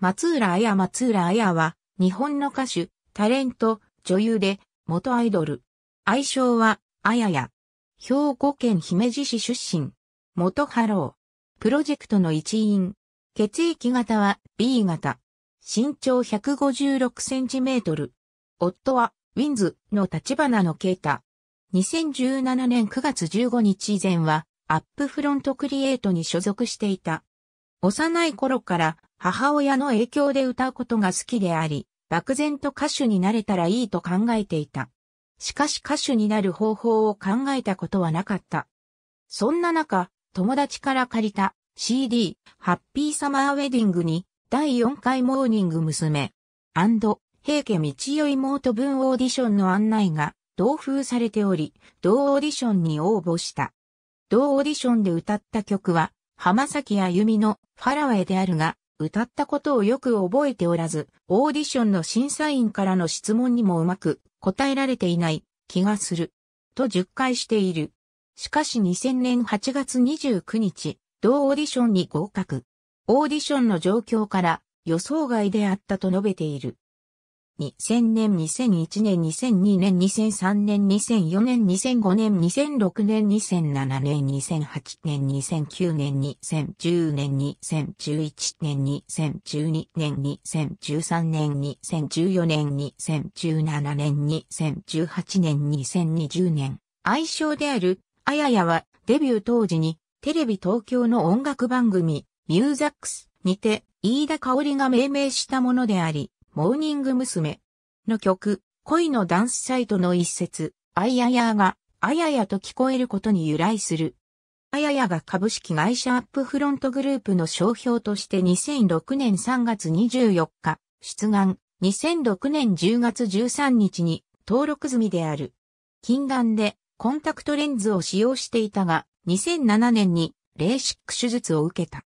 松浦綾松浦綾は、日本の歌手、タレント、女優で、元アイドル。愛称は、綾や。兵庫県姫路市出身。元ハロー。プロジェクトの一員。血液型は B 型。身長156センチメートル。夫は、ウィンズの立花の啓太。2017年9月15日以前は、アップフロントクリエイトに所属していた。幼い頃から母親の影響で歌うことが好きであり、漠然と歌手になれたらいいと考えていた。しかし歌手になる方法を考えたことはなかった。そんな中、友達から借りた CD、ハッピーサマーウェディングに、第4回モーニング娘。平家道代妹分オーディションの案内が同封されており、同オーディションに応募した。同オーディションで歌った曲は、浜崎あゆみのファラウェイであるが、歌ったことをよく覚えておらず、オーディションの審査員からの質問にもうまく答えられていない気がする。と述回している。しかし2000年8月29日、同オーディションに合格。オーディションの状況から予想外であったと述べている。2000年、2001年、2002年、2003年、2004年、2005年、2006年、2007年、2008年、2009年、2010年、2011年、2012年、2013年、2014年、2017年、2018年、2020年。愛称である、あややは、デビュー当時に、テレビ東京の音楽番組、ミューザックスにて、飯田香織が命名したものであり、モーニング娘。の曲、恋のダンスサイトの一節、アヤーが、アヤヤと聞こえることに由来する。アヤヤが株式会社アップフロントグループの商標として2006年3月24日、出願、2006年10月13日に登録済みである。近眼でコンタクトレンズを使用していたが、2007年にレーシック手術を受けた。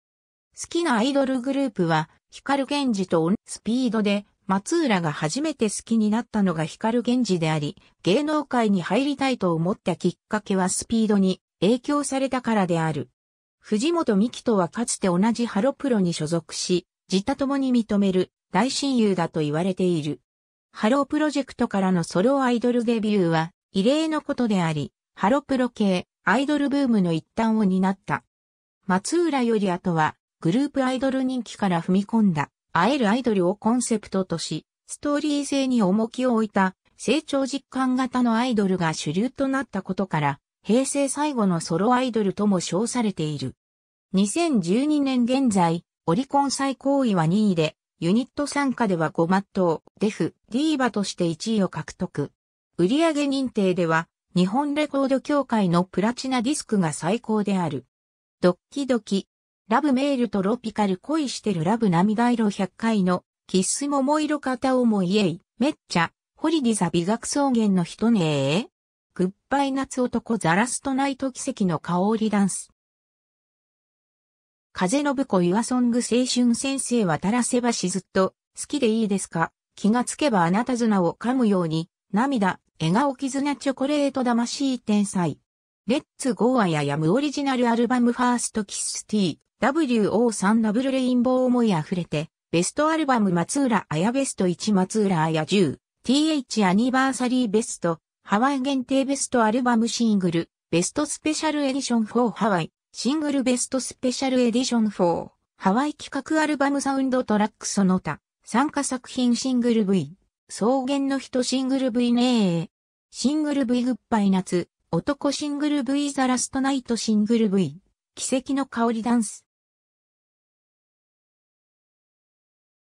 好きなアイドルグループは、光源氏とオンスピードで松浦が初めて好きになったのが光源氏であり、芸能界に入りたいと思ったきっかけはスピードに影響されたからである。藤本美希とはかつて同じハロプロに所属し、自他共に認める大親友だと言われている。ハロープロジェクトからのソロアイドルデビューは異例のことであり、ハロプロ系アイドルブームの一端を担った。松浦より後はグループアイドル人気から踏み込んだ会えるアイドルをコンセプトとし、ストーリー性に重きを置いた成長実感型のアイドルが主流となったことから、平成最後のソロアイドルとも称されている。2012年現在、オリコン最高位は2位で、ユニット参加では5マット、デフ、ディーバとして1位を獲得。売上認定では、日本レコード協会のプラチナディスクが最高である。ドッキドキ、ラブメールトロピカル恋してるラブ涙色100回の、キッス桃色片思いえい、めっちゃ、ホリディザ美学草原の人ねえ。グッバイ夏男ザラストナイト奇跡の香りダンス。風のぶこ岩ソング青春先生はたらせばしずっと、好きでいいですか気がつけばあなた綱を噛むように、涙、笑顔絆チョコレート魂天才。レッツゴーアヤヤムオリジナルアルバムファーストキスティー。WO3 ダブルレインボー思い溢れて、ベストアルバム松浦綾ベスト1松浦綾10、TH アニバーサリーベスト、ハワイ限定ベストアルバムシングル、ベストスペシャルエディション4ハワイ、シングルベストスペシャルエディション4、ハワイ企画アルバムサウンドトラックその他、参加作品シングル V、草原の人シングル V ねえ、シングル V グッバイ夏、男シングル V ザラストナイトシングル V、奇跡の香りダンス、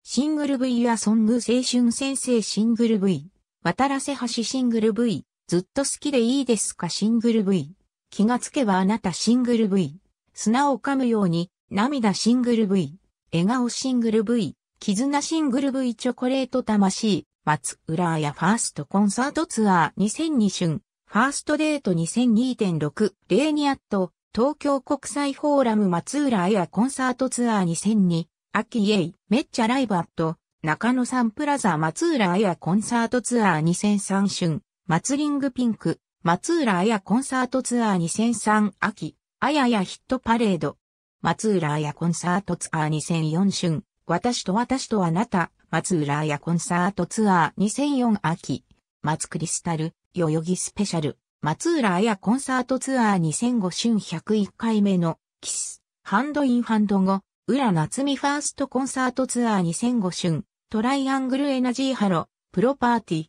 シングル V やソング青春先生シングル V、渡らせ橋シングル V、ずっと好きでいいですかシングル V、気がつけばあなたシングル V、砂を噛むように、涙シングル V、笑顔シングル V、絆シングル V チョコレート魂、松浦やファーストコンサートツアー2002春、ファーストデート2002.6、レーニアット、東京国際フォーラム松浦やコンサートツアー2002、秋イエイ、めっちゃライブアット、中野サンプラザ松浦綾コンサートツアー2003春、松リングピンク、松浦綾コンサートツアー2003秋、綾やヒットパレード、松浦綾コンサートツアー2004春、私と私とあなた、松浦綾コンサートツアー2004秋、松クリスタル、代々木スペシャル、松浦綾コンサートツアー2005春101回目の、キス、ハンドインハンド後、浦夏美ファーストコンサートツアー2005春、トライアングルエナジーハロ、プロパーティ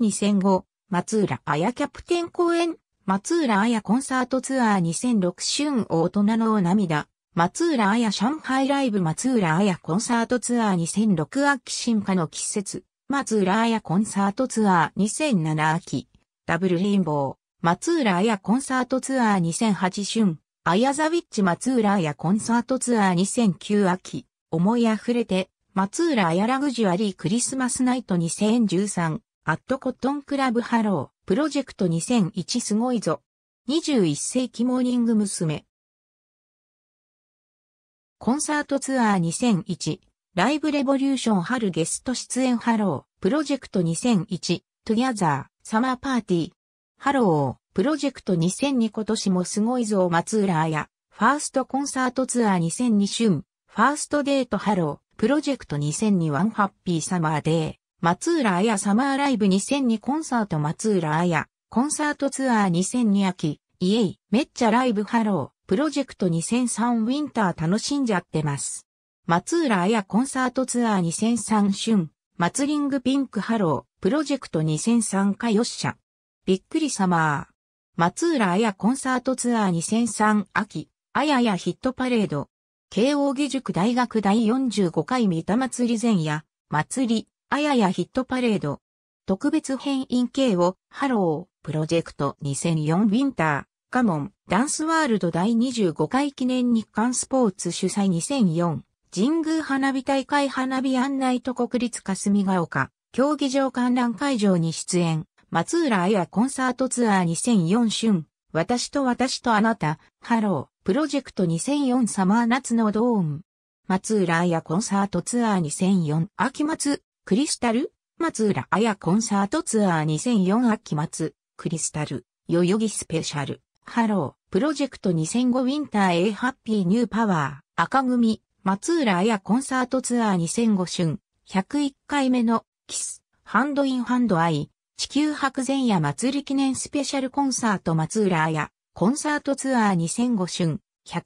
ー。2005、松浦綾キャプテン公演、松浦綾コンサートツアー2006春大人の涙、松浦綾上海ライブ松浦綾コンサートツアー2006秋進化の季節、松浦綾コンサートツアー2007秋、ダブルレインボー、松浦綾コンサートツアー2008春、アヤザウィッチ松浦やコンサートツアー2009秋、思い溢れて、松浦綾ラグジュアリークリスマスナイト2013、アットコットンクラブハロー、プロジェクト2001すごいぞ。21世紀モーニング娘。コンサートツアー2001、ライブレボリューション春ゲスト出演ハロー、プロジェクト2001、トゥギャザー、サマーパーティー、ハロー。プロジェクト2002今年もすごいぞ松浦や、ファーストコンサートツアー2002春、ファーストデートハロー、プロジェクト2002ワンハッピーサマーデー、松浦綾サマーライブ2002コンサート松浦綾、コンサートツアー2002秋、イエイ、めっちゃライブハロー、プロジェクト2003ウィンター楽しんじゃってます。松浦綾コンサートツアー2003春、マツリングピンクハロー、プロジェクト2003かよっしゃ。びっくりサマー。松浦綾コンサートツアー2003秋、綾やヒットパレード、慶応義塾大学第45回三田祭り前夜、祭り、綾やヒットパレード、特別編員慶応、ハロー、プロジェクト2004ウィンター、カモン、ダンスワールド第25回記念日韓スポーツ主催2004、神宮花火大会花火案内と国立霞ヶ丘、競技場観覧会場に出演。松浦綾コンサートツアー2004春、私と私とあなた、ハロー、プロジェクト2004サマー夏のドーン。松浦綾コンサートツアー2004秋末、クリスタル、松浦綾コンサートツアー2004秋末、クリスタル、代々木スペシャル、ハロー、プロジェクト2005ウィンター A ハッピーニューパワー、赤組、松浦綾コンサートツアー2005春、101回目の、キス、ハンドインハンドアイ、地球白前夜祭り記念スペシャルコンサート松浦やコンサートツアー2005春、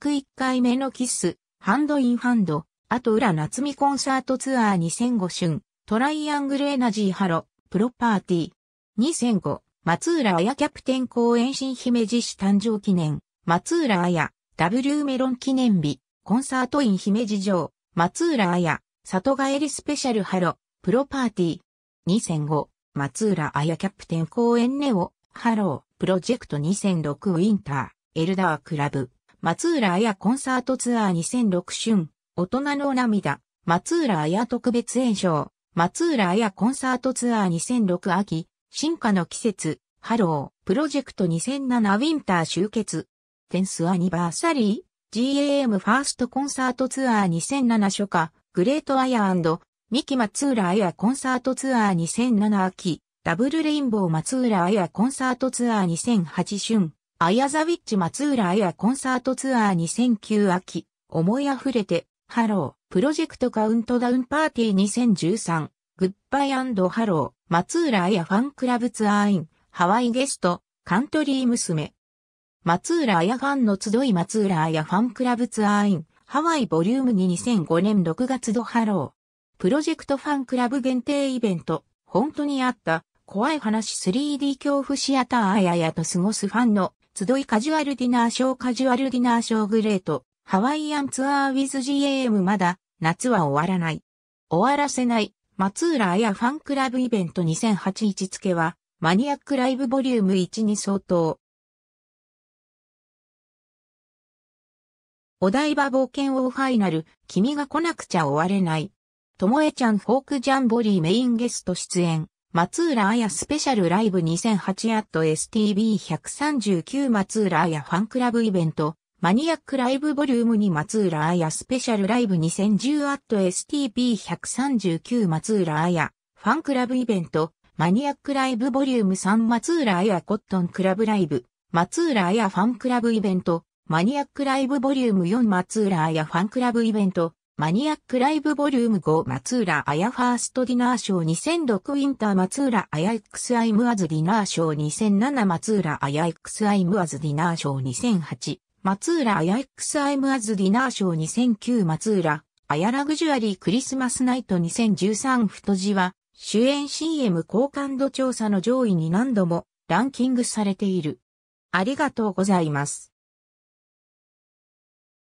101回目のキス、ハンドインハンド、あと浦夏美コンサートツアー2005春、トライアングルエナジーハロ、プロパーティー。2005、松浦綾キャプテン公演新姫路市誕生記念、松浦綾、W メロン記念日、コンサートイン姫路城、松浦綾、里帰りスペシャルハロ、プロパーティー。2005、松浦綾キャプテン公演ネオ、ハロー、プロジェクト2006ウィンター、エルダークラブ、松浦綾コンサートツアー2006春、大人の涙、松浦綾特別演唱、松浦綾コンサートツアー2006秋、進化の季節、ハロー、プロジェクト2007ウィンター集結、テンスアニバーサリー、GAM ファーストコンサートツアー2007初夏、グレートアヤー三木松浦綾コンサートツアー2007秋、ダブルレインボー松浦綾コンサートツアー2008春、アヤザウィッチ松浦綾コンサートツアー2009秋、思い溢れて、ハロー、プロジェクトカウントダウンパーティー2013、グッバイハロー、松浦綾ファンクラブツアーイン、ハワイゲスト、カントリー娘。松浦綾ファンの集い松浦綾ファンクラブツアーイン、ハワイボリューム2 2005年6月度ハロー。プロジェクトファンクラブ限定イベント、本当にあった、怖い話 3D 恐怖シアターあややと過ごすファンの、集いカジュアルディナーショーカジュアルディナーショーグレート、ハワイアンツアーウィズ GAM まだ、夏は終わらない。終わらせない、松浦あやファンクラブイベント2008-1付は、マニアックライブボリューム1に相当。お台場冒険王ファイナル、君が来なくちゃ終われない。ともえちゃんフォークジャンボリーメインゲスト出演、松浦綾スペシャルライブ2008アット STB139 松浦綾ファンクラブイベント、マニアックライブボリューム2松浦綾スペシャルライブ2010アット STB139 松浦綾ファンクラブイベント、マニアックライブボリューム3松浦綾コットンクラブライブ、松浦綾ファンクラブイベント、マニアックライブボリューム4松浦綾ファンクラブイベント、マニアックライブボリューム5松浦綾ファーストディナーショー2006ウィンター松浦綾 XI ムアズディナーショー2007松浦綾 XI ムアズディナーショー2008松浦綾 XI ムアズディナーショー2009松浦綾ラグジュアリークリスマスナイト2013太字は主演 CM 好感度調査の上位に何度もランキングされている。ありがとうございます。